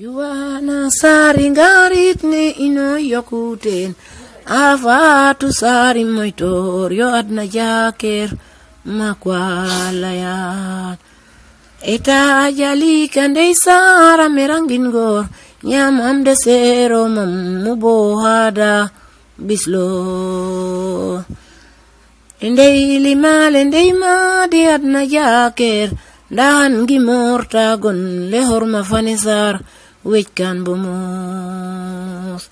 juwana saari ngarit ne ino yokkuten afatu saari moytor yo adna jaker makwalayan eta jali kandey sara merangin gor ñamamde seero mam mu hada bislo ndey limale ndey madi adna jaker ndaan ngi moortaagon lehorma fani sar wejkan bo moos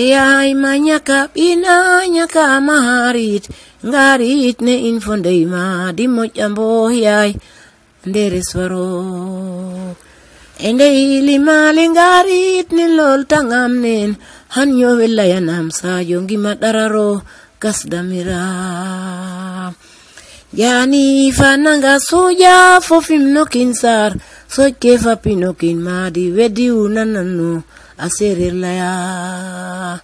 eyaay ma ñaka ɓina ñaka maharit ngarit ne in fo ndeyma di moƴa mboox yaay nderesfaro e ndey limaali ngarit ni lool tangam neen han yowe layanam saajo ngima ɗararo kasdamiraa Yani fananga soja fofim nokin sar soke fapi nokin madi wedi unananu aserir laya.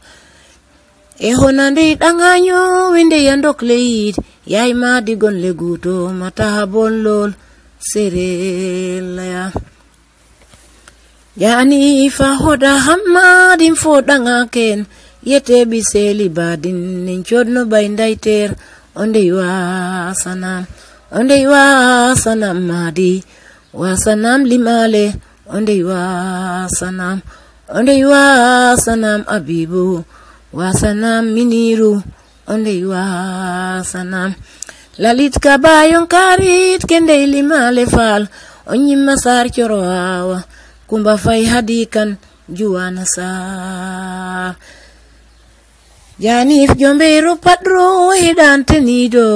Eho nandi danganyo winde yandok leid yai madi gon leguto matahabon lol serir laya. Yani fahoda hamadin fodanga ken yete biseli badin ninchod no baindaiter. Onde wa sanam, onde wa sanam madi, wa sanam limale, onde wa sanam, onde wa sanam abibu, wa sanam miniru, onde wa sanam. Lalit kabayon karit kende limale fal, onyi masar choroawa, kumba fay hadikan juwana saa. janif jombeiro patro hidanteniɗo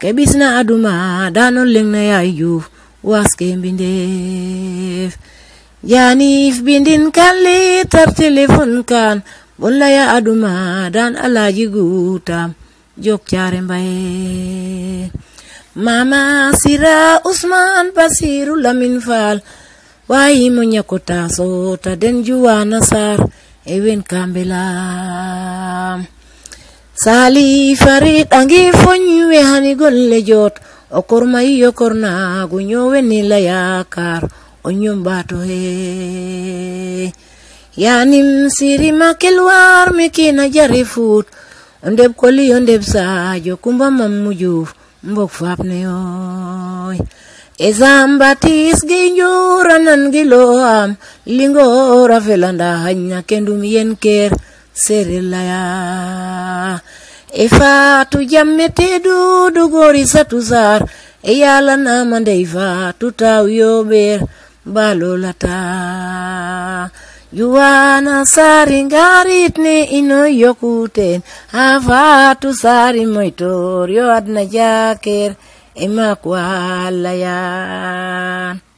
keɓisna aduma danon lengna yayjuf waske mbindef janif bindin kalli tar telefon kan bollaya aduma dan alaji gutam jok care mbaye mama sira usman basiru lamin fal wayimo ñakko tasota den juwa nasar e wen kambe sali fariɗangi foñwe hani golle jot o kormayi yo kornagu ñoweni layakar o ñombato he yanim sirima kelwar mikina jari fut o koli yo ndeb sadio kumba mammujuf mbok fapneyoy e sambatis gi njuranan gi lo am lingora felanda hanya kendum yen ker serelayar e faatu jamme te duudu gori satu sar e yàlla nama ndey faatu taaw yóobeer balolata juwana saari ngarit ne ino yokkuten ha faatu saari moytor yo adna jaker e maako allah yan